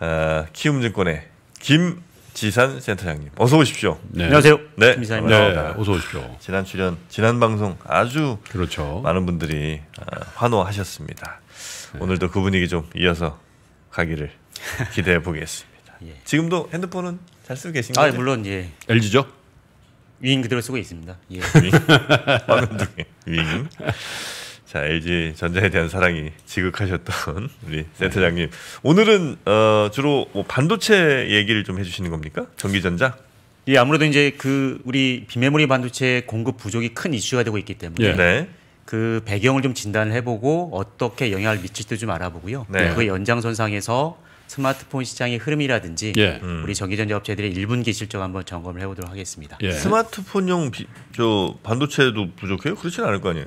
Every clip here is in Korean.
어, 키움증권의 김지산 센터장님 어서 오십시오. 네. 안녕하세요. 네. 김지산입니다. 네, 어서 오십시오. 지난 출연, 지난 방송 아주 그렇죠. 많은 분들이 어, 환호하셨습니다. 네. 오늘도 그 분위기 좀 이어서 가기를 기대해 보겠습니다. 예. 지금도 핸드폰은 잘 쓰고 계신가요? 아, 물론 예. LG죠? 위인 그대로 쓰고 있습니다. 예. 위인. 위인. 자 LG 전자에 대한 사랑이 지극하셨던 우리 센터장님 오늘은 어, 주로 뭐 반도체 얘기를 좀 해주시는 겁니까? 전기전자? 예, 아무래도 이제 그 우리 비메모리 반도체 공급 부족이 큰 이슈가 되고 있기 때문에 예. 네. 그 배경을 좀 진단을 해보고 어떻게 영향을 미칠지 도좀 알아보고요. 네. 그 연장선상에서 스마트폰 시장의 흐름이라든지 예. 음. 우리 전기전자 업체들의 1분기 실적 한번 점검을 해보도록 하겠습니다. 예. 스마트폰용 비, 저 반도체도 부족해요? 그렇지는 않을 거 아니에요?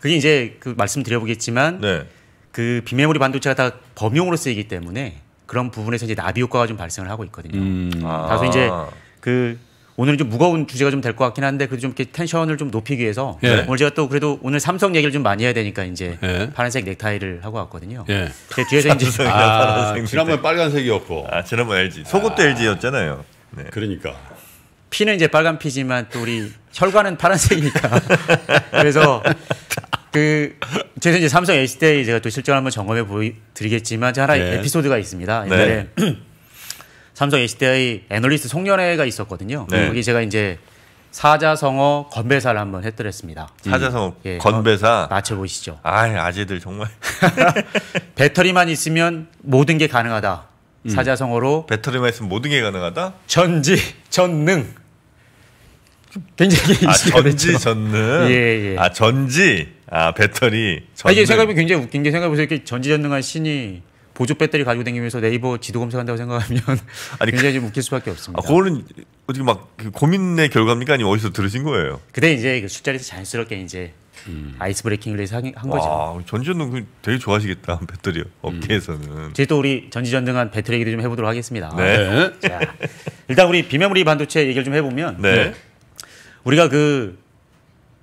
그게 이제 그 말씀드려보겠지만 네. 그 비메모리 반도체가 다 범용으로 쓰이기 때문에 그런 부분에서 이제 나비 효과가 좀 발생을 하고 있거든요. 음. 아. 다소 이제 아. 그 오늘은 좀 무거운 주제가 좀 될 것 같긴 한데 그래도 좀 이렇게 텐션을 좀 높이기 위해서 예. 오늘 제가 또 그래도 오늘 삼성 얘기를 좀 많이 해야 되니까 이제 예. 파란색 넥타이를 하고 왔거든요. 예. 제 뒤에서 이제 아, 지난번 에 빨간색이었고 아, 지난번 LG 아. 속옷도 아. LG였잖아요. 네. 그러니까 피는 이제 빨간 피지만 또 우리 혈관은 파란색이니까. 그래서 그 제가 이제 삼성 H 때 제가 또 실전 한번 점검해 보이 드리겠지만 하나 네. 에피소드가 있습니다. 옛날에 네. 삼성 s d 의 애널리스트 송년회가 있었거든요. 네. 거기 제가 이제 사자성어 건배사를 한번 했더랬습니다. 음. 사자성어 예, 건배사 맞춰 보시죠. 아, 아재들 정말 배터리만 있으면 모든 게 가능하다. 음. 사자성어로 배터리만 있으면 모든 게 가능하다. 전지 전능 굉장히 아, 전지 전능. 예, 예. 아 전지 아 배터리. 아, 이게 생각해보면 굉장히 웃긴 게 생각해보세요. 이렇게 전지전능한 신이 보조 배터리 가지고 다니면서 네이버 지도 검색한다고 생각하면 아니, 굉장히 그, 좀 웃길 수밖에 없습니다. 아, 그거는 어떻게 막 그 고민의 결과입니까? 아니면 어디서 들으신 거예요? 그때 이제 그 술자리에서 자연스럽게 이제 음. 아이스 브레이킹을 해서 한, 한 거죠. 아, 전지전등 그 되게 좋아하시겠다 배터리 업계에서는. 음. 저희 또 우리 전지전등한 배터리 얘기도 좀 해보도록 하겠습니다. 네. 자, 일단 우리 비메모리 반도체 얘기를 좀 해보면 네. 네. 우리가 그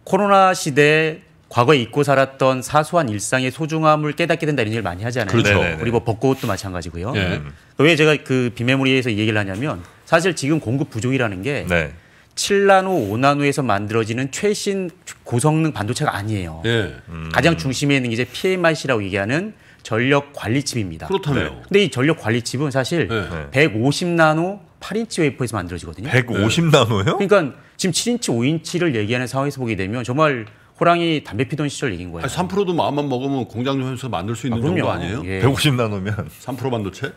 코로나 시대에 과거에 잊고 살았던 사소한 일상의 소중함을 깨닫게 된다 이런 얘기를 많이 하잖아요. 그렇죠. 그리고 네, 네, 네. 뭐 벚꽃도 마찬가지고요. 네. 예. 왜 그 제가 그 비메모리에서 이 얘기를 하냐면 사실 지금 공급 부족이라는 게 네. 7나노, 5나노에서 만들어지는 최신 고성능 반도체가 아니에요. 네. 음. 가장 중심에 있는 게 이제 PMIC라고 얘기하는 전력 관리 칩입니다. 그렇다네요. 근데 이 전력 관리 칩은 사실 150나노 8인치 웨이퍼에서 만들어지거든요. 150나노요? 그러니까 지금 7인치, 5인치를 얘기하는 상황에서 보게 되면 정말 호랑이 담배 피던 시절 얘기인 거예요. 아니, 3%도 마음만 먹으면 공장 에서 만들 수 있는 아, 그럼요. 정도 아니에요? 예. 150나노면 3% 반도체?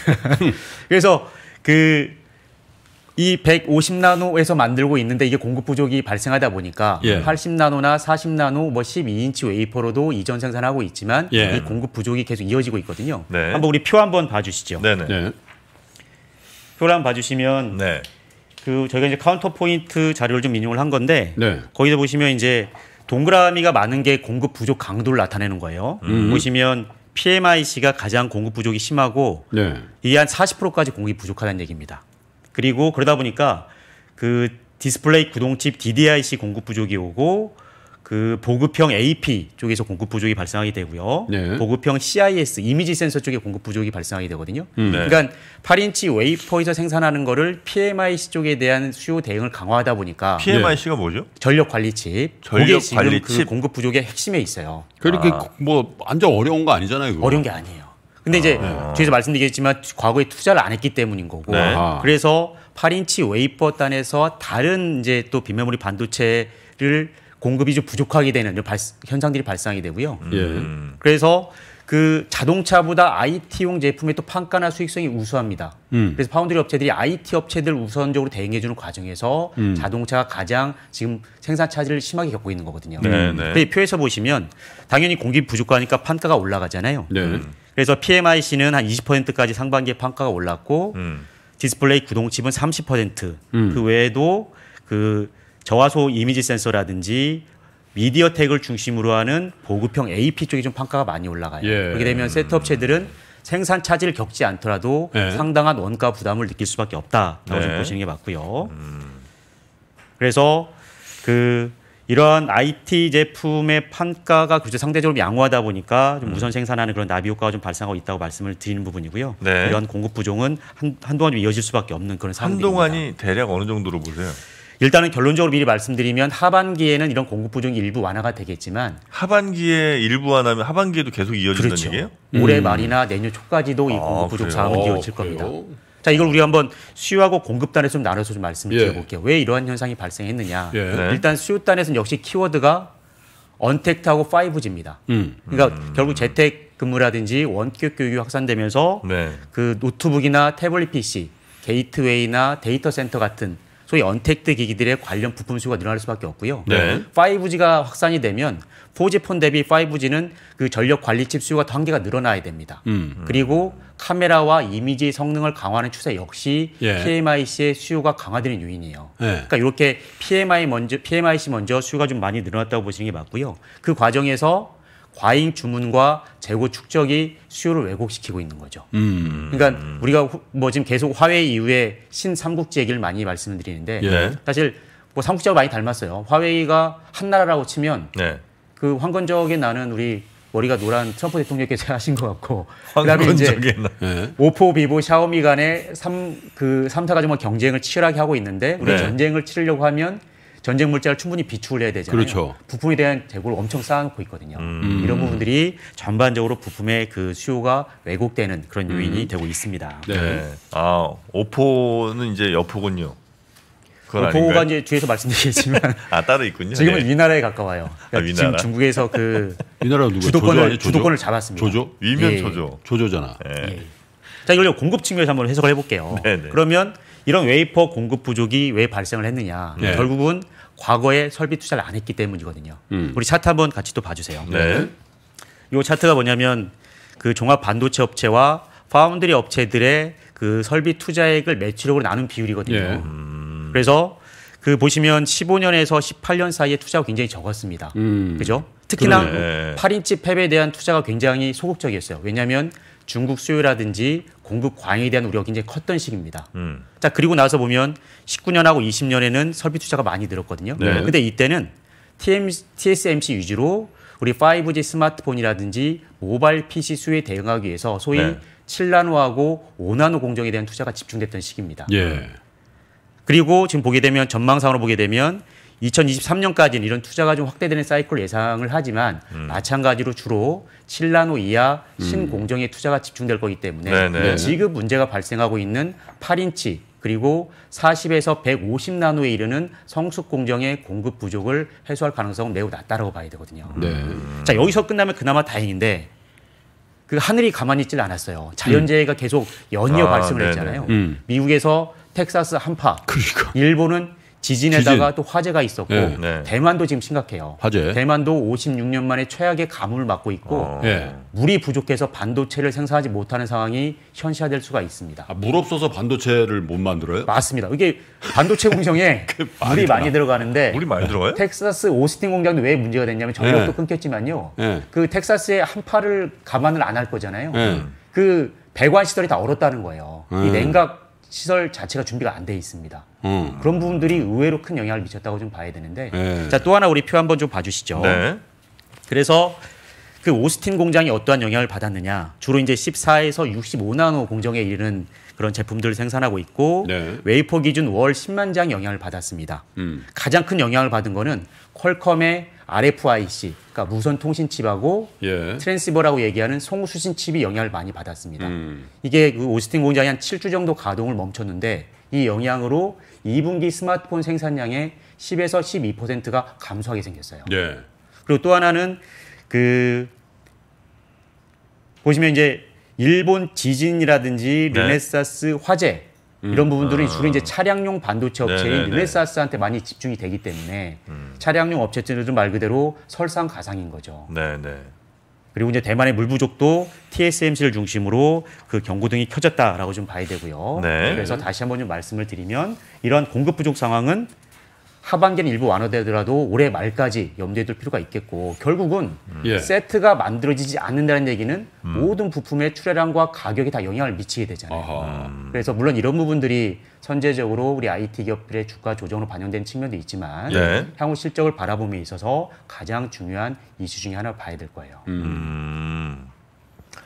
그래서 그이 150나노에서 만들고 있는데 이게 공급 부족이 발생하다 보니까 예. 80나노나 40나노 뭐 12인치 웨이퍼로도 이전 생산하고 있지만 예. 이 공급 부족이 계속 이어지고 있거든요. 네. 한번 우리 표 한번 봐주시죠. 네 표를 한번 봐주시면 네. 그 저희가 이제 카운터 포인트 자료를 좀 인용을 한 건데 네. 거기서 보시면 이제 동그라미가 많은 게 공급 부족 강도를 나타내는 거예요. 음. 음. 보시면 PMIC가 가장 공급 부족이 심하고 네. 이게 한 40%까지 공급이 부족하다는 얘기입니다. 그리고 그러다 보니까 그 디스플레이 구동칩 DDIC 공급 부족이 오고 그 보급형 AP 쪽에서 공급 부족이 발생하게 되고요. 네. 보급형 CIS 이미지 센서 쪽에 공급 부족이 발생하게 되거든요. 음. 네. 그러니까 8인치 웨이퍼에서 생산하는 거를 PMIC 쪽에 대한 수요 대응을 강화하다 보니까 PMIC가 뭐죠? 네. 전력 관리 칩. 전력 관리 그 칩 공급 부족의 핵심에 있어요. 그렇게 아. 뭐 완전 어려운 거 아니잖아요. 그거. 어려운 게 아니에요. 근데 이제 아, 네. 뒤에서 말씀드리겠지만 과거에 투자를 안 했기 때문인 거고 네. 그래서 8인치 웨이퍼 단에서 다른 이제 또비메모리 반도체를 공급이 좀 부족하게 되는 발, 현상들이 발생이 되고요. 음. 예. 그래서 그 자동차보다 IT용 제품의 또 판가나 수익성이 우수합니다. 음. 그래서 파운드리 업체들이 IT 업체들 우선적으로 대응해주는 과정에서 음. 자동차가 가장 지금 생산 차질을 심하게 겪고 있는 거거든요. 네, 음. 네. 근데 표에서 보시면 당연히 공기 부족하니까 판가가 올라가잖아요. 네. 음. 그래서 PMIC는 한 20%까지 상반기에 판가가 올랐고 음. 디스플레이 구동칩은 30%그 음. 그 외에도 그 저화소 이미지 센서라든지 미디어텍을 중심으로 하는 보급형 AP 쪽이 좀 평가가 많이 올라가요. 예. 그렇게 되면 세트업체들은 생산 차질을 겪지 않더라도 예. 상당한 원가 부담을 느낄 수밖에 없다라고 예. 좀 보시는 게 맞고요. 음. 그래서 그 이러한 IT 제품의 판가가 그저 상대적으로 양호하다 보니까 좀 음. 무선 생산하는 그런 나비 효과가 좀 발생하고 있다고 말씀을 드리는 부분이고요. 네. 이런 공급 부종은 한, 한동안 좀 이어질 수밖에 없는 그런 상황입니다. 한동안이 대략 어느 정도로 보세요? 일단은 결론적으로 미리 말씀드리면 하반기에는 이런 공급 부족이 일부 완화가 되겠지만 하반기에 일부 완화면 하반기에도 계속 이어진다는 그렇죠. 얘기예요? 올해 음. 말이나 내년 초까지도 이 아, 공급 아, 부족 상황은 이어질 어, 겁니다. 자 이걸 우리 한번 수요하고 공급단에좀 나눠서 좀 말씀드려볼게요. 예. 을왜 이러한 현상이 발생했느냐? 예. 네. 일단 수요단에서는 역시 키워드가 언택트하고 5G입니다. 음. 그러니까 음. 결국 재택 근무라든지 원격 교육이 확산되면서 네. 그 노트북이나 태블릿 PC, 게이트웨이나 데이터 센터 같은 소위 언택트 기기들의 관련 부품 수요가 늘어날 수밖에 없고요. 네. 5G가 확산이 되면 4G 폰 대비 5G는 그 전력 관리 칩 수요가 더 한계가 늘어나야 됩니다. 음, 음. 그리고 카메라와 이미지 성능을 강화하는 추세 역시 예. PMIC의 수요가 강화되는 요인이에요. 예. 그러니까 이렇게 PMI 먼저 PMIC 먼저 수요가 좀 많이 늘어났다고 보시는 게 맞고요. 그 과정에서 과잉 주문과 재고 축적이 수요를 왜곡시키고 있는 거죠. 음. 그러니까 우리가 뭐 지금 계속 화웨 이후에 이 신삼국지 얘기를 많이 말씀드리는데 을 예. 사실 뭐 삼국지하고 많이 닮았어요. 화웨이가 한 나라라고 치면 네. 그 황건적에 나는 우리 머리가 노란 트럼프 대통령께서 하신 것 같고 그다음에 이제 네. 오포, 비보, 샤오미 간의 삼 그 삼사가 정말 경쟁을 치열하게 하고 있는데 우리 네. 전쟁을 치르려고 하면 전쟁 물자를 충분히 비축을 해야 되잖아요. 그렇죠. 부품에 대한 재고를 엄청 쌓아놓고 있거든요. 음. 이런 부분들이 전반적으로 부품의 그 수요가 왜곡되는 그런 요인이 음. 되고 있습니다. 네. 네. 아 오포는 이제 여포군요. 보호가 이제 뒤에서 말씀드리겠지만 아 따로 있군요. 지금은 네. 위나라에 가까워요. 그러니까 아, 위나라? 지금 중국에서 그 위나라 누구 주도권을 조조 주도권을 잡았습니다. 조조 위면 예. 조조 조조잖아. 예. 예. 자 이걸 공급 측면에서 한번 해석을 해볼게요. 네네. 네. 그러면 이런 웨이퍼 공급 부족이 왜 발생을 했느냐? 네. 결국은 과거에 설비 투자를 안 했기 때문이거든요. 음. 우리 차트 한번 같이 또 봐주세요. 네. 이 차트가 뭐냐면 그 종합 반도체 업체와 파운드리 업체들의 그 설비 투자액을 매출액으로 나눈 비율이거든요. 네. 음. 그래서 그 보시면 15년에서 18년 사이에 투자가 굉장히 적었습니다. 음. 그죠? 특히나 그러네. 8인치 예. 팹에 대한 투자가 굉장히 소극적이었어요. 왜냐하면 중국 수요라든지 공급 과잉에 대한 우려가 굉장히 컸던 시기입니다. 음. 자 그리고 나서 보면 19년하고 20년에는 설비 투자가 많이 늘었거든요. 네. 근데 이때는 TM, c TSMC 위주로 우리 5G 스마트폰이라든지 모바일 PC 수요에 대응하기 위해서 소위 네. 7나노하고 5나노 공정에 대한 투자가 집중됐던 시기입니다. 예. 그리고 지금 보게 되면 전망상으로 보게 되면 2023년까지는 이런 투자가 좀 확대되는 사이클 예상을 하지만 음. 마찬가지로 주로 신라노 이하 신공정에 음. 투자가 집중될 거기 때문에 네네. 네. 지금 문제가 발생하고 있는 8인치 그리고 40에서 150나노에 이르는 성숙 공정의 공급 부족을 해소할 가능성은 매우 낮다라고 봐야 되거든요. 네. 자 여기서 끝나면 그나마 다행인데 그 하늘이 가만히 있질 않았어요. 자연재해가 음. 계속 연이어 아, 발생을 네네. 했잖아요. 음. 미국에서 텍사스 한파, 그러니까. 일본은 지진에다가 지진. 또 화재가 있었고 네. 네. 대만도 지금 심각해요. 화재. 대만도 56년 만에 최악의 가뭄을 맞고 있고 아. 네. 물이 부족해서 반도체를 생산하지 못하는 상황이 현실화될 수가 있습니다. 아, 물 없어서 반도체를 못 만들어요? 맞습니다. 이게 반도체 공정에 물이 많이 들어가는데 물이 많이 들어가요? 텍사스 오스틴 공장도 왜 문제가 됐냐면 전력도 예. 끊겼지만요. 그 텍사스의 한파를 감안을 안 할 거잖아요. 그 배관 시설이 다 얼었다는 거예요. 이 냉각 시설 자체가 준비가 안 돼 있습니다. 음. 그런 부분들이 의외로 큰 영향을 미쳤다고 좀 봐야 되는데 네. 자또 하나 우리 표 한번 좀 봐주시죠. 네. 그래서 그 오스틴 공장이 어떠한 영향을 받았느냐 주로 이제 14에서 65나노 공정에 이르는 그런 제품들을 생산하고 있고 네. 웨이퍼 기준 월 10만 장 영향을 받았습니다. 음. 가장 큰 영향을 받은 거는 퀄컴의 RFIC, 그러니까 무선 통신 칩하고 예. 트랜시버라고 얘기하는 송수신 칩이 영향을 많이 받았습니다. 음. 이게 그 오스틴 공장이 한 7주 정도 가동을 멈췄는데 이 영향으로 2분기 스마트폰 생산량의 10에서 12%가 감소하게 생겼어요. 예. 그리고 또 하나는 그 보시면 이제 일본 지진이라든지 네. 르네사스 화재 음. 이런 부분들은 음. 주로 이제 차량용 반도체 업체인 네, 네, 르네사스한테 많이 집중이 되기 때문에 음. 차량용 업체들은 말 그대로 설상가상인 거죠. 네네. 그리고 이제 대만의 물 부족도 TSMC를 중심으로 그 경고등이 켜졌다라고 좀 봐야 되고요. 네. 그래서 다시 한번 좀 말씀을 드리면 이런 공급 부족 상황은 하반기는 일부 완화되더라도 올해 말까지 염두에 둘 필요가 있겠고 결국은 음. 예. 세트가 만들어지지 않는다는 얘기는 음. 모든 부품의 출하량과 가격이 다 영향을 미치게 되잖아요. 아하. 음. 그래서 물론 이런 부분들이 선제적으로 우리 IT 기업들의 주가 조정으로 반영된 측면도 있지만 예. 향후 실적을 바라보며 있어서 가장 중요한 이슈 중에 하나를 봐야 될 거예요. 음. 음.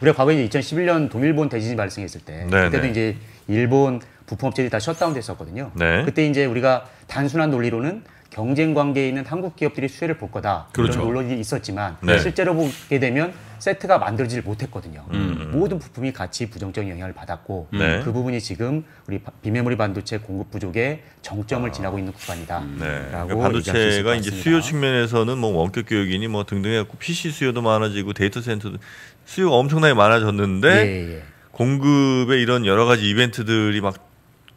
우리가 과거에 2011년 동일본 대지진이 발생했을 때 네네. 그때도 네. 이제 일본 부품업체들이 다 셧다운됐었거든요. 네. 그때 이제 우리가 단순한 논리로는 경쟁 관계에 있는 한국 기업들이 수혜를 볼 거다 그렇죠. 이런 논란이 있었지만 네. 실제로 보게 되면 세트가 만들어지질 못했거든요. 음, 음, 음. 모든 부품이 같이 부정적인 영향을 받았고 네. 그 부분이 지금 우리 비메모리 반도체 공급 부족의 정점을 아. 지나고 있는 구간이다. 음, 네. 그러 그러니까 반도체가 이제 수요 측면에서는 뭐 원격 교육이니 뭐 등등 해갖고 PC 수요도 많아지고 데이터 센터도 수요가 엄청나게 많아졌는데 예, 예. 공급의 이런 여러 가지 이벤트들이 막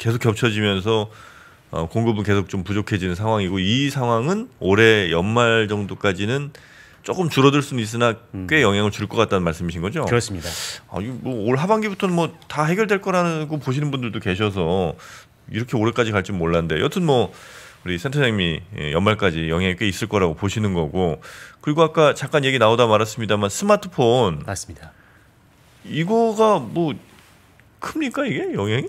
계속 겹쳐지면서 어, 공급은 계속 좀 부족해지는 상황이고 이 상황은 올해 연말 정도까지는 조금 줄어들 수는 있으나 음. 꽤 영향을 줄 것 같다는 말씀이신 거죠? 그렇습니다. 아, 뭐올 하반기부터는 뭐 다 해결될 거라고 보시는 분들도 계셔서 이렇게 오래까지 갈줄 몰랐는데 여튼 뭐 우리 센터장님이 예, 연말까지 영향이 꽤 있을 거라고 보시는 거고 그리고 아까 잠깐 얘기 나오다 말았습니다만 스마트폰 맞습니다. 이거가 뭐 큽니까 이게 영향이?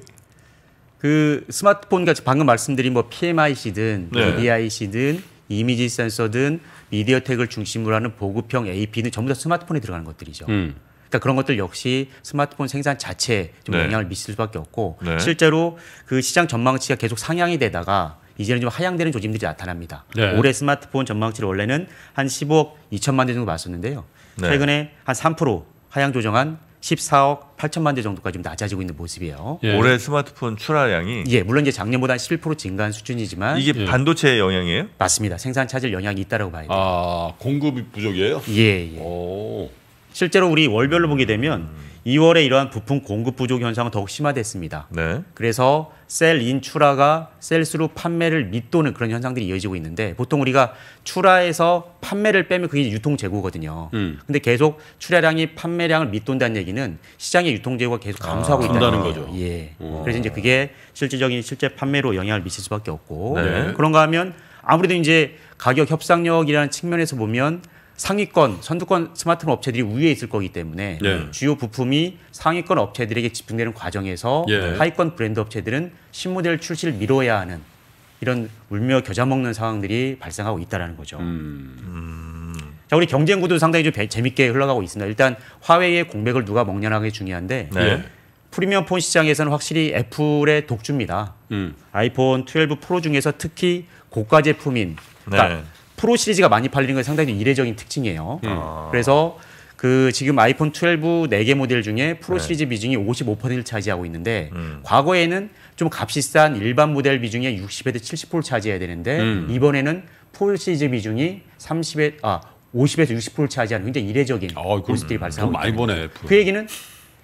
그 스마트폰 같이 방금 말씀드린 뭐 PMIC든 네. DIC든 뭐 이미지 센서든 미디어텍을 중심으로 하는 보급형 AP는 전부 다 스마트폰에 들어가는 것들이죠. 음. 그러니까 그런 것들 역시 스마트폰 생산 자체에 좀 네. 영향을 미칠 수밖에 없고 네. 실제로 그 시장 전망치가 계속 상향이 되다가 이제는 좀 하향되는 조짐들이 나타납니다. 네. 올해 스마트폰 전망치를 원래는 한 15억 2천만 대 정도 봤었는데요. 네. 최근에 한 3% 하향 조정한 14억 8천만 대 정도까지 좀 낮아지고 있는 모습이에요. 예. 올해 스마트폰 출하량이 예, 물론 이제 작년보다 11% 증가한 수준이지만 이게 예. 반도체의 영향이에요? 맞습니다. 생산 차질 영향이 있다라고 봐야 돼요. 아, 공급 이 부족이에요? 예. 예. 실제로 우리 월별로 보게 되면 음. 2월에 이러한 부품 공급 부족 현상은 더욱 심화됐습니다. 네. 그래서 셀인 출하가 셀스로 판매를 밑도는 그런 현상들이 이어지고 있는데 보통 우리가 출하에서 판매를 빼면 그게 유통 재고거든요. 음. 근데 계속 출하량이 판매량을 밑돈다는 얘기는 시장의 유통 재고가 계속 아, 감소하고 아, 있다는 거죠. 예. 오. 그래서 이제 그게 실질적인 실제 판매로 영향을 미칠 수밖에 없고 네. 그런가 하면 아무래도 이제 가격 협상력이라는 측면에서 보면 상위권, 선두권 스마트폰 업체들이 우위에 있을 거기 때문에 예. 주요 부품이 상위권 업체들에게 집중되는 과정에서 예. 하위권 브랜드 업체들은 신모델 출시를 미뤄야 하는 이런 울며 겨자 먹는 상황들이 발생하고 있다라는 거죠. 음. 음. 자, 우리 경쟁 구도 상당히 좀 배, 재밌게 흘러가고 있습니다. 일단 화웨이의 공백을 누가 먹냐는 게 중요한데 네. 예. 프리미엄 폰 시장에서는 확실히 애플의 독주입니다. 음. 아이폰 12 프로 중에서 특히 고가 제품인 그러니까 네. 프로 시리즈가 많이 팔리는 건 상당히 이례적인 특징이에요. 음. 음. 그래서 그 지금 아이폰 12 4개 모델 중에 프로 네. 시리즈 비중이 55%를 차지하고 있는데 음. 과거에는 좀 값이 싼 일반 모델 비중이 60에서 70%를 차지해야 되는데 음. 이번에는 프로 시리즈 비중이 30에 아 50에서 60%를 차지하는 굉장히 이례적인 어, 모습들이 발생하고 많이 보네. 애플. 그 얘기는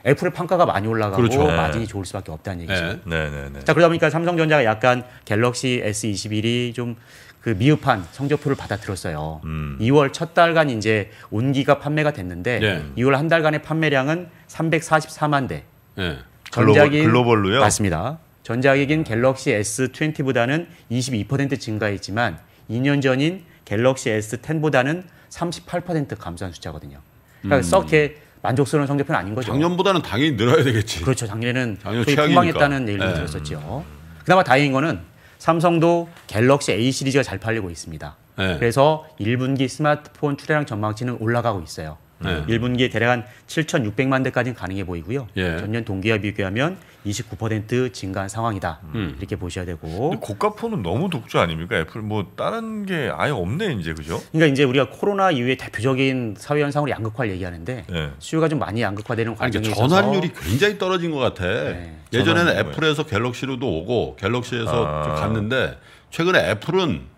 애플의 평가가 많이 올라가고 그렇죠. 네. 마진이 좋을 수밖에 없다는 얘기죠. 네. 네. 네. 자 그러다 보니까 삼성전자가 약간 갤럭시 S21이 좀그 미흡한 성적표를 받아들였어요. 음. 2월 첫 달간 이제 온기가 판매가 됐는데 네. 예. 2월 한 달간의 판매량은 344만 대. 네. 전작인 글로벌, 로요 맞습니다. 전작인 갤럭시 S20보다는 22% 증가했지만 2년 전인 갤럭시 S10보다는 38% 감소한 숫자거든요. 그러니까 음. 썩게 만족스러운 성적표는 아닌 거죠. 작년보다는 당연히 늘어야 되겠지. 그렇죠. 작년에는 작년 거의 망했다는 얘기를 네. 들었었죠. 그나마 다행인 거는 삼성도 갤럭시 A 시리즈가 잘 팔리고 있습니다. 네. 그래서 1분기 스마트폰 출하량 전망치는 올라가고 있어요. 네. 1분기에 대략 한 7,600만 대까지는 가능해 보이고요. 예. 전년 동기와 비교하면 29% 증가한 상황이다. 음. 이렇게 보셔야 되고. 고가 폰은 너무 독주 아닙니까? 애플 뭐 다른 게 아예 없네 이제 그죠? 그러니까 이제 우리가 코로나 이후에 대표적인 사회 현상으로 양극화를 얘기하는데 예. 수요가 좀 많이 양극화되는 과정이 그러니까 전환율이 굉장히 떨어진 것 같아. 네. 예전에는 애플에서 갤럭시로도 오고 갤럭시에서 아. 갔는데 최근에 애플은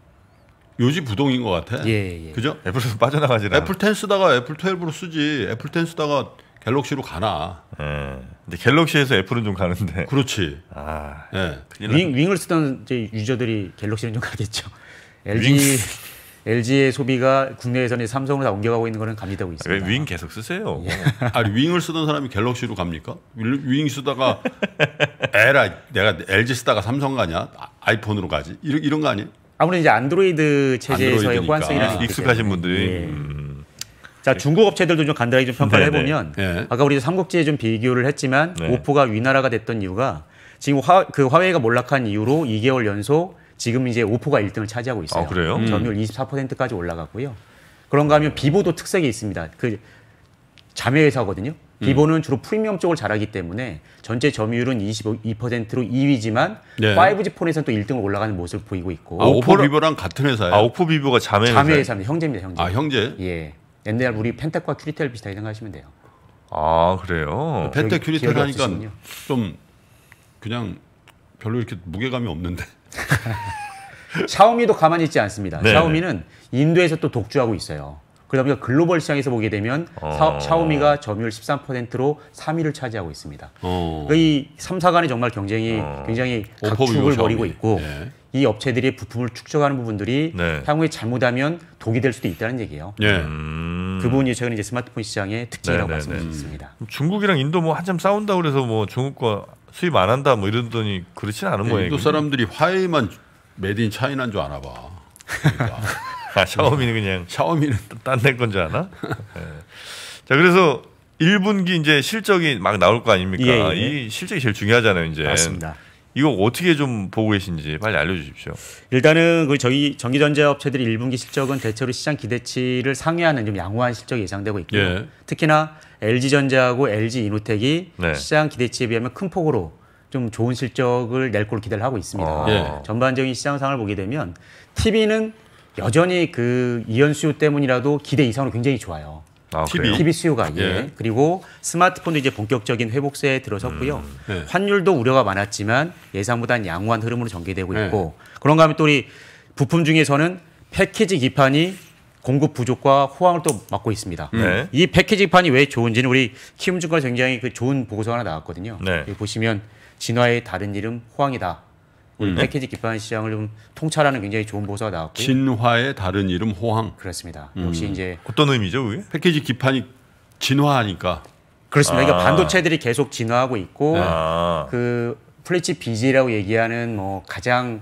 요지 부동인 것 같아. 예, 예. 그죠? 애플에서 빠져나가지 않아. 애플 10 쓰다가 애플 12로 쓰지. 애플 10 쓰다가 갤럭시로 가나. 예. 근데 갤럭시에서 애플은 좀 가는데. 그렇지. 아. 예. 윙, 윙을 쓰던 이제 유저들이 갤럭시는 좀 가겠죠. LG 윙스. LG의 소비가 국내에서는 삼성으로 다 옮겨가고 있는 거는 감지되고 있습니다. 왜윙 계속 쓰세요? 예. 아니 윙을 쓰던 사람이 갤럭시로 갑니까? 윙 쓰다가 에라 내가 LG 쓰다가 삼성 가냐? 아, 아이폰으로 가지? 이런 이런 거 아니에요? 아무래도 이제 안드로이드 체제에서의 호환성이라는 익숙하신 분들이. 예. 음. 자 중국 업체들도 좀 간단하게 좀 평가를 네네. 네. 해보면 네. 아까 우리 삼국지에 좀 비교를 했지만 네. 오포가 위나라가 됐던 이유가 지금 화, 그 화웨이가 몰락한 이후로 2개월 연속 지금 이제 오포가 1등을 차지하고 있어요. 아, 그래요? 음. 점유율 24%까지 올라갔고요. 그런가 하면 비보도 특색이 있습니다. 그 자매회사거든요. 비보는 음. 주로 프리미엄 쪽을 잘하기 때문에 전체 점유율은 22%로 2위지만 네. 5G 폰에서는 또 1등으로 올라가는 모습을 보이고 있고. 아, 오포 비보랑 같은 회사예요? 아, 오포 비보가 자매 회사. 자매 회사입니다. 형제입니다, 형제. 아, 형제? 예. 옛날 우리 펜텍과 큐리텔 비슷하게 생각하시면 돼요. 아, 그래요. 아, 펜텍 큐리텔 하니까 좀 그냥 별로 이렇게 무게감이 없는데. 샤오미도 가만히 있지 않습니다. 네. 샤오미는 인도에서 또 독주하고 있어요. 그러다 보니까 글로벌 시장에서 보게 되면 어. 사, 샤오미가 점유율 13%로 3위를 차지하고 있습니다. 어. 그러니까 이 3사 간의 정말 경쟁이 어. 굉장히 각축을 벌이고 있고 네. 이 업체들이 부품을 축적하는 부분들이 네. 향후에 잘못하면 독이 될 수도 있다는 얘기예요. 네. 그 부분이 저희 이제 스마트폰 시장의 특징이라고 네, 네, 말씀드릴 네. 습니다 중국이랑 인도 뭐 한참 싸운다 그래서 뭐 중국과 수입 안 한다 뭐 이러더니 그렇진 않은 모양이에요. 인도 사람들이 화해만 메딘 차이나인 줄 아나 봐. 그러니까. 아, 샤오미는 그냥 샤오미는 딴데건줄 아나? 네. 자 그래서 1분기 이제 실적이 막 나올 거 아닙니까? 예, 예. 이 실적이 제일 중요하잖아요, 이제. 맞습니다. 이거 어떻게 좀 보고 계신지 빨리 알려주십시오. 일단은 그 저희 전기전자업체들이 1분기 실적은 대체로 시장 기대치를 상회하는 좀 양호한 실적이 예상되고 있고요. 예. 특히나 LG전자하고 LG이노텍이 네. 시장 기대치에 비하면 큰 폭으로 좀 좋은 실적을 낼 걸 기대를 하고 있습니다. 아. 전반적인 시장 상을 보게 되면 TV는 여전히 그 이연 수요 때문이라도 기대 이상으로 굉장히 좋아요. 아, TV. TV 수요가 예. 예. 그리고 스마트폰도 이제 본격적인 회복세에 들어섰고요. 음, 예. 환율도 우려가 많았지만 예상보다는 양호한 흐름으로 전개되고 네. 있고 그런가 하면 또 우리 부품 중에서는 패키지 기판이 공급 부족과 호황을 또 막고 있습니다. 네. 이 패키지 판이 왜 좋은지는 우리 키움증권 굉장히 그 좋은 보고서 하나 나왔거든요. 네. 보시면 진화의 다른 이름 호황이다. 우리 음. 패키지 기판 시장을 좀 통찰하는 굉장히 좋은 보고서가 나왔고 진화의 다른 이름 호황. 그렇습니다. 음. 역시 이제 어떤 의미죠, 그게? 패키지 기판이 진화하니까. 그렇습니다. 그러니까 아. 그러니까 반도체들이 계속 진화하고 있고 네. 아. 그 플래치 BG라고 얘기하는 뭐 가장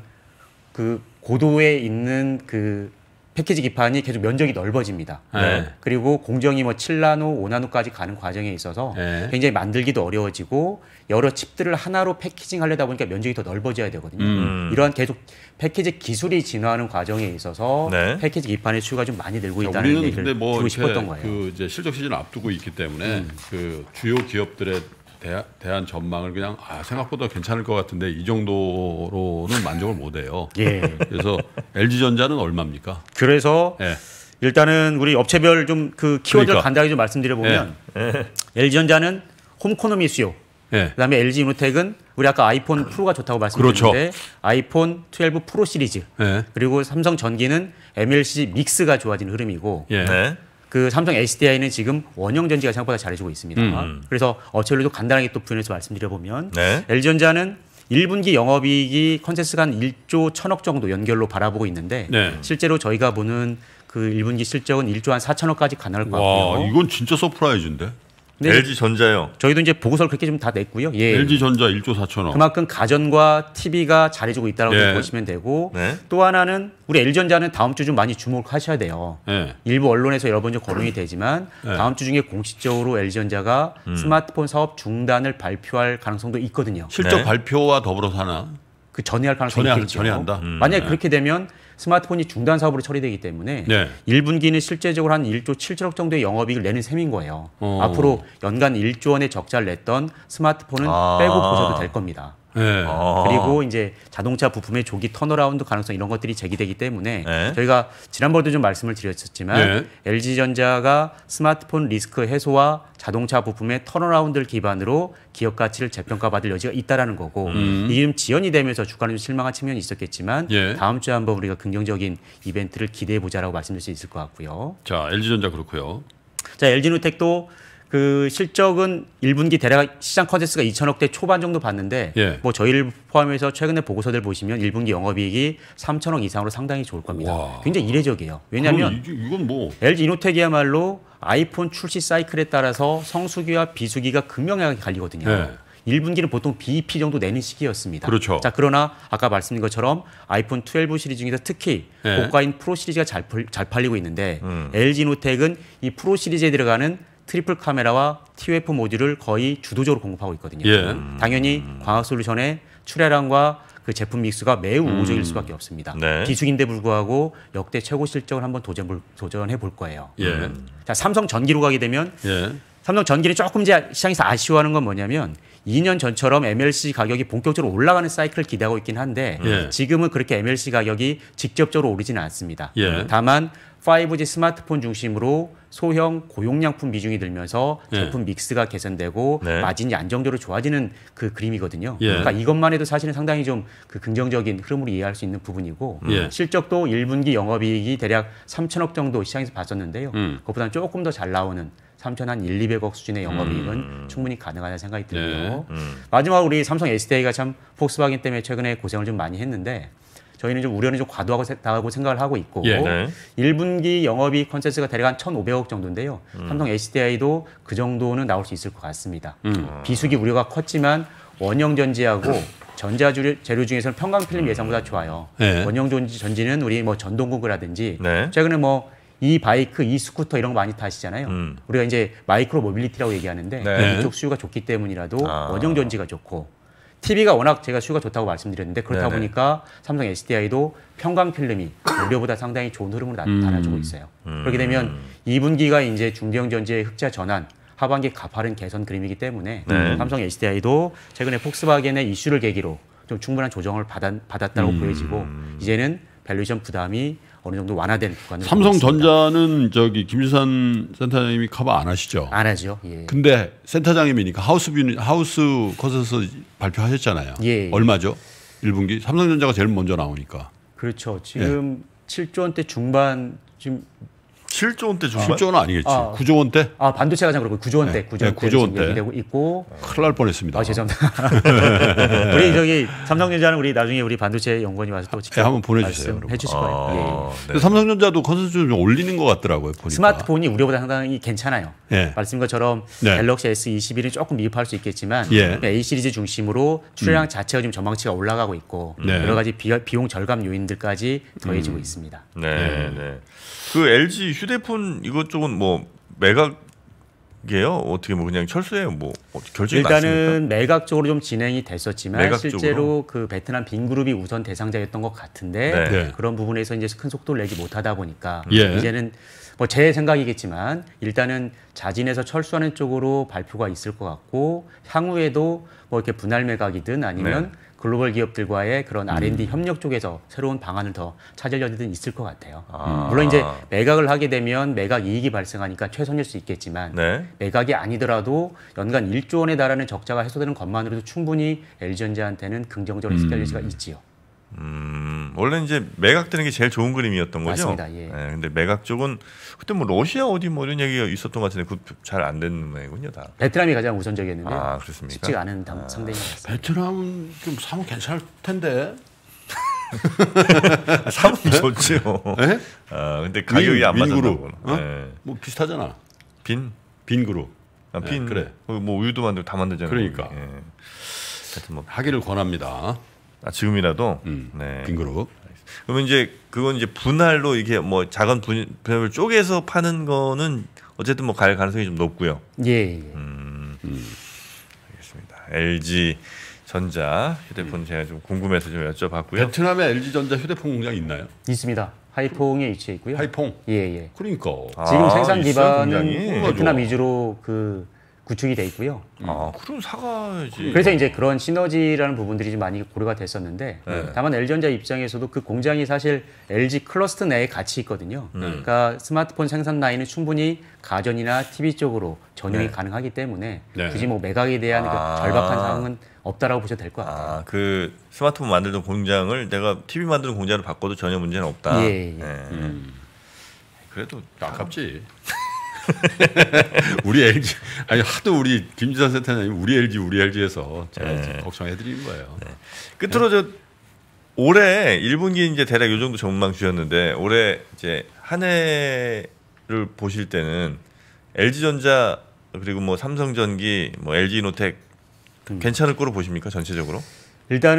그 고도에 있는 그 패키지 기판이 계속 면적이 넓어집니다. 네. 그리고 공정이 뭐 7나노, 5나노까지 가는 과정에 있어서 네. 굉장히 만들기도 어려워지고 여러 칩들을 하나로 패키징 하려다 보니까 면적이 더 넓어져야 되거든요. 음. 이러한 계속 패키지 기술이 진화하는 과정에 있어서 네. 패키지 기판의 수요가 좀 많이 늘고 있다는 얘기를 뭐 듣고 싶었던 거예요. 그 이제 실적 시즌 앞두고 있기 때문에 음. 그 주요 기업들의 대, 대한 전망을 그냥 아 생각보다 괜찮을 것 같은데 이 정도로는 만족을 못해요. 예. 그래서 LG 전자는 얼마입니까? 그래서 예. 일단은 우리 업체별 좀 그 키워드를 그러니까. 간단하게 좀 말씀드려 보면 예. 예. LG 전자는 홈코노미 수요. 예. 그다음에 LG 유노텍은 우리 아까 아이폰 프로가 좋다고 말씀드렸는데 그렇죠. 아이폰 12 프로 시리즈 예. 그리고 삼성 전기는 MLC 믹스가 좋아진 흐름이고 네. 그 삼성 SDI는 지금 원형전지가 생각보다 잘해주고 있습니다. 음. 그래서 어체율도 간단하게 또 분해해서 말씀드려보면 네. LG전자는 1분기 영업이익이 컨센스가 한 1조 1 0억 정도 연결로 바라보고 있는데 네. 실제로 저희가 보는 그 1분기 실적은 1조 한 4천억까지 가능할 것 같고요. 와, 이건 진짜 서프라이즈인데. LG 네. 전자요. 저희도 이제 보고서를 그렇게 좀 다 냈고요. 예. LG 전자 1조 4천억. 그만큼 가전과 TV가 잘해주고 있다라고 예. 보시면 되고 네. 또 하나는 우리 LG 전자는 다음 주 좀 많이 주목하셔야 돼요. 예. 일부 언론에서 여러 번좀 거론이 되지만 다음 주 중에 공식적으로 LG 전자가 음. 스마트폰 사업 중단을 발표할 가능성도 있거든요. 실적 발표와 더불어서 나그 전에 할 가능성이 있죠 전에 한다. 음. 만약에 그렇게 되면 스마트폰이 중단 사업으로 처리되기 때문에 네. 1분기는 실제적으로 한 1조 7천억 정도의 영업이익을 내는 셈인 거예요. 어. 앞으로 연간 1조 원의 적자를 냈던 스마트폰은 아. 빼고 보셔도 될 겁니다. 네. 아. 그리고 이제 자동차 부품의 조기 턴어라운드 가능성 이런 것들이 제기되기 때문에 네. 저희가 지난번에도 좀 말씀을 드렸었지만 LG전자가 예. 스마트폰 리스크 해소와 자동차 부품의 턴어라운드를 기반으로 기업 가치를 재평가받을 여지가 있다라는 거고 음. 이게 지연이 되면서 주가는 좀 실망한 측면이 있었겠지만 예. 다음 주에 한번 우리가 긍정적인 이벤트를 기대해 보자라고 말씀드릴 수 있을 것 같고요. 자 LG전자 그렇고요. 자 LG누텍도 그 실적은 1분기 대략 시장 컨센스가 2천억 대 초반 정도 봤는데 예. 뭐 저희를 포함해서 최근에 보고서들 보시면 1분기 영업이익이 3천억 이상으로 상당히 좋을 겁니다. 와. 굉장히 이례적이에요. 왜냐하면 이게, 이건 뭐 LG 이노텍이야말로 아이폰 출시 사이클에 따라서 성수기와 비수기가 극명하게 갈리거든요. 예. 1분기는 보통 BEP 정도 내는 시기였습니다. 그렇죠. 자, 그러나 아까 말씀드린 것처럼 아이폰 12 시리즈 중에서 특히 네. 고가인 프로 시리즈가 잘, 잘 팔리고 있는데 음. LG노텍은 이 프로 시리즈에 들어가는 트리플 카메라와 t f 모듈을 거의 주도적으로 공급하고 있거든요. 예. 당연히 광학 솔루션의 출하량과 그 제품 믹스가 매우 음. 우호적일 음. 수밖에 없습니다. 네. 비수인데 불구하고 역대 최고 실적을 한번 도전, 해볼 거예요. 예. 음. 자, 삼성 전기로 가게 되면 예. 삼성 전기는 조금 이제 시장에서 아쉬워하는 건 뭐냐면 2년 전처럼 MLC 가격이 본격적으로 올라가는 사이클을 기대하고 있긴 한데 예. 지금은 그렇게 MLC 가격이 직접적으로 오르지는 않습니다. 예. 다만 5G 스마트폰 중심으로 소형 고용량품 비중이 들면서 예. 제품 네. 믹스가 개선되고 네. 마진이 안정적으로 좋아지는 그 그림이거든요. 예. 그러니까 이것만 해도 사실은 상당히 좀 그 긍정적인 흐름으로 이해할 수 있는 부분이고 음. 예. 실적도 1분기 영업이익이 대략 3천억 정도 시장에서 봤었는데요. 음. 그것보다는 조금 더 잘 나오는 3천 한 1, 200억 수준의 영업이익은 음. 충분히 가능하다는 생각이 예. 들고요. 네. 음. 마지막으로 우리 삼성 SDI가 참 폭스바겐 때문에 최근에 고생을 좀 많이 했는데 저희는 좀 우려는 좀 과도하고 다고 생각을 하고 있고 예, 네. 1분기 영업이컨센츠가 대략 한 1,500억 정도인데요. 음. 삼성 HDI도 그 정도는 나올 수 있을 것 같습니다. 음. 음. 비수기 우려가 컸지만 원형전지하고 전자재료 주 중에서는 평강필름 음. 예상보다 좋아요. 네. 원형전지 전지는 우리 뭐 전동구구라든지 네. 최근에 뭐 이 바이크, 이 스쿠터 이런 거 많이 타시잖아요. 음. 우리가 이제 마이크로 모빌리티라고 얘기하는데 네. 이쪽 수요가 좋기 때문이라도 아. 원형 전지가 좋고 TV가 워낙 제가 슈가 좋다고 말씀드렸는데 그렇다 네네. 보니까 삼성 SDI도 평강 필름이 연료보다 상당히 좋은 흐름으로 나타나주고 음. 있어요. 음. 그렇게 되면 2분기가 음. 이제 중경형 전지의 흑자 전환, 하반기 가파른 개선 그림이기 때문에 네. 삼성 SDI도 최근에 폭스바겐의 이슈를 계기로 좀 충분한 조정을 받았, 다고 음. 보여지고 이제는 밸류션 부담이 어느 정도 완화된 구간을 삼성전자는 저기 김유산 센터장님이 커버 안 하시죠? 안 하죠. 예. 근데 센터장님이니까 하우스 뷰 하우스 컷에서 발표하셨잖아요. 예, 얼마죠? 1분기 삼성전자가 제일 먼저 나오니까. 그렇죠. 예. 지금 예. 7조 원대 중반 지금 7조 원대 중반? 7조 원은 아니겠지. 아, 9조 원대? 아, 반도체 가장 그렇고 9조 원대, 네. 9조 원대. 네, 9조 원대. 되고 있고. 큰일 날 뻔했습니다. 아, 죄송합니다. 우리 저기 삼성전자는 우리 나중에 우리 반도체 연구원이 와서 또 직접 네, 한번 보내주세요. 해주실 거예요. 아, 예, 예. 네. 삼성전자도 컨센서스 좀 올리는 것 같더라고요. 보니까. 스마트폰이 우리보다 상당히 괜찮아요. 예. 말씀 것처럼 네. 갤럭시 S21은 조금 미흡할 수 있겠지만 예. 네, A 시리즈 중심으로 출량 음. 자체가 지금 전망치가 올라가고 있고 네. 여러 가지 비, 용 절감 요인들까지 더해지고 음. 있습니다. 네, 네. 그 LG 휴대 휴대폰 이것 쪽은 뭐 매각이에요? 어떻게 뭐 그냥 철수예요? 뭐 어, 결정이 일단은 매각 쪽으로 좀 진행이 됐었지만 실제로 쪽으로? 그 베트남 빈그룹이 우선 대상자였던 것 같은데 네. 네. 그런 부분에서 이제 큰 속도를 내지 못하다 보니까 음. 예. 이제는 뭐 제 생각이겠지만 일단은 자진해서 철수하는 쪽으로 발표가 있을 것 같고 향후에도 뭐 이렇게 분할 매각이든 아니면 네. 글로벌 기업들과의 그런 R&D 음. 협력 쪽에서 새로운 방안을 더 찾을 여지는 있을 것 같아요. 아. 물론 이제 매각을 하게 되면 매각 이익이 발생하니까 최선일 수 있겠지만 네. 매각이 아니더라도 연간 1조 원에 달하는 적자가 해소되는 것만으로도 충분히 LG전자한테는 긍정적으로 음. 시달릴 수가 있지요. 음, 원래 이제 매각되는 게 제일 좋은 그림이었던 거죠. 맞습니다. 예. 예, 근데 매각 쪽은 그때 뭐 러시아 어디 뭐 이런 얘기가 있었던 것 같은데 그잘안 되는 모양이군요 다. 베트남이 가장 우선적이었는데. 아 그렇습니까? 쉽지 않은 당, 아. 상대인 것 같습니다. 베트남 좀 사면 괜찮을 텐데. 사면 네? 좋죠 예? 네? 아 근데 가격이 민, 안 맞는다고. 어? 네. 뭐 비슷하잖아. 빈. 빈 그룹. 아, 빈 네, 그래. 뭐 우유도 만들고 다 만들잖아요. 그러니까. 예. 하여튼 뭐 하기를 권합니다. 아, 지금이라도 음, 네. 빈 그룹. 그러면 이제 그건 이제 분할로 이게 뭐 작은 분, 분할을 쪼개서 파는 거는 어쨌든 뭐 갈 가능성이 좀 높고요. 예, 예. 음, 음. 알겠습니다. LG 전자 휴대폰 음. 제가 좀 궁금해서 좀 여쭤봤고요. 베트남에 LG 전자 휴대폰 공장 있나요? 있습니다. 하이퐁에 위치해 있고요. 하이퐁. 예, 예. 그러니까 지금 아, 생산 기반은 베트남 어, 위주로 그 구축이 돼 있고요. 음. 아, 그럼 사가야지. 그래서 이제 그런 시너지라는 부분들이 많이 고려가 됐었는데 네. 다만 LG전자 입장에서도 그 공장이 사실 LG 클러스터 내에 같이 있거든요. 네. 그러니까 스마트폰 생산 라인은 충분히 가전이나 TV 쪽으로 전용이 네. 가능하기 때문에 네. 굳이 뭐 매각에 대한 그 아. 그 절박한 상황은 없다라고 보셔도 될 것 같아요. 아, 그 스마트폰 만드는 공장을 내가 TV 만드는 공장으로 바꿔도 전혀 문제는 없다. 예. 예. 네. 음. 그래도 아깝지. 우리 LG 아니 하도 우리 김지선 센터장님 우리 LG 우리 LG에서 제가 네. 걱정해 드리는 거예요. 네. 끝으로 네. 저 올해 1분기 이제 대략 요 정도 전망 주셨는데 올해 이제 한 해를 보실 때는 LG전자 그리고 뭐 삼성전기 뭐 LG노텍 음. 괜찮을 거로 보십니까 전체적으로?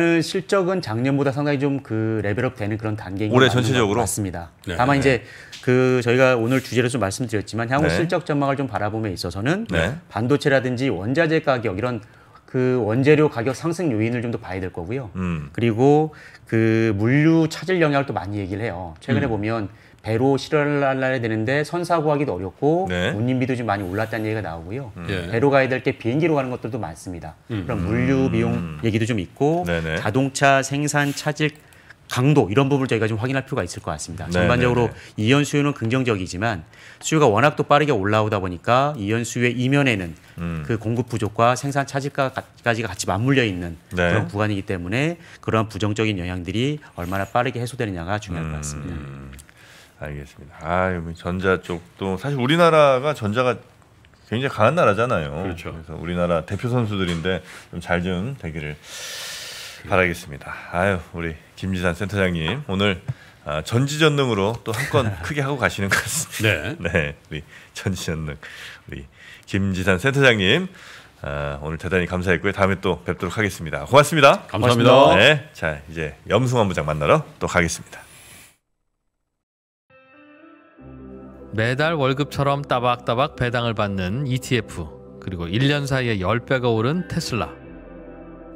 일단은 실적은 작년보다 상당히 좀 그 레벨업 되는 그런 단계인 올해 전체적으로 맞습니다. 네. 다만 이제 네. 그 저희가 오늘 주제로서 말씀드렸지만 향후 네. 실적 전망을 좀바라보에 있어서는 네. 반도체라든지 원자재 가격 이런 그 원재료 가격 상승 요인을 좀 더 봐야 될 거고요. 음. 그리고 그 물류 차질 영향을 또 많이 얘기를 해요. 최근에 음. 보면 배로 실어를 날라야 되는데 선사 구하기도 어렵고 네. 운임비도 좀 많이 올랐다는 얘기가 나오고요. 네. 배로 가야 될 게 비행기로 가는 것들도 많습니다. 음. 그럼 물류 음. 비용 얘기도 좀 있고 네네. 자동차 생산 차질 강도 이런 부분을 저희가 좀 확인할 필요가 있을 것 같습니다. 네네네. 전반적으로 네, 네. 이현 수요는 긍정적이지만 수요가 워낙 또 빠르게 올라오다 보니까 이현 수요의 이면에는 음. 그 공급 부족과 생산 차질까지가 같이 맞물려 있는 네. 그런 구간이기 때문에 그러한 부정적인 영향들이 얼마나 빠르게 해소되느냐가 중요할 음. 것 같습니다. 음. 알겠습니다. 아, 전자 쪽도 사실 우리나라가 전자가 굉장히 강한 나라잖아요. 그렇죠. 그래서 우리나라 대표 선수들인데 좀잘좀 되기를 바라겠습니다. 아유 우리 김지산 센터장님 오늘 아, 전지전능으로 또 한 건 크게 하고 가시는 것 같습니다. 네. 네, 우리 전지전능 우리 김지산 센터장님 어, 오늘 대단히 감사했고요. 다음에 또 뵙도록 하겠습니다. 고맙습니다. 감사합니다. 고맙습니다. 네, 자 이제 염승환 부장 만나러 또 가겠습니다. 매달 월급처럼 따박따박 배당을 받는 ETF 그리고 1년 사이에 10배가 오른 테슬라.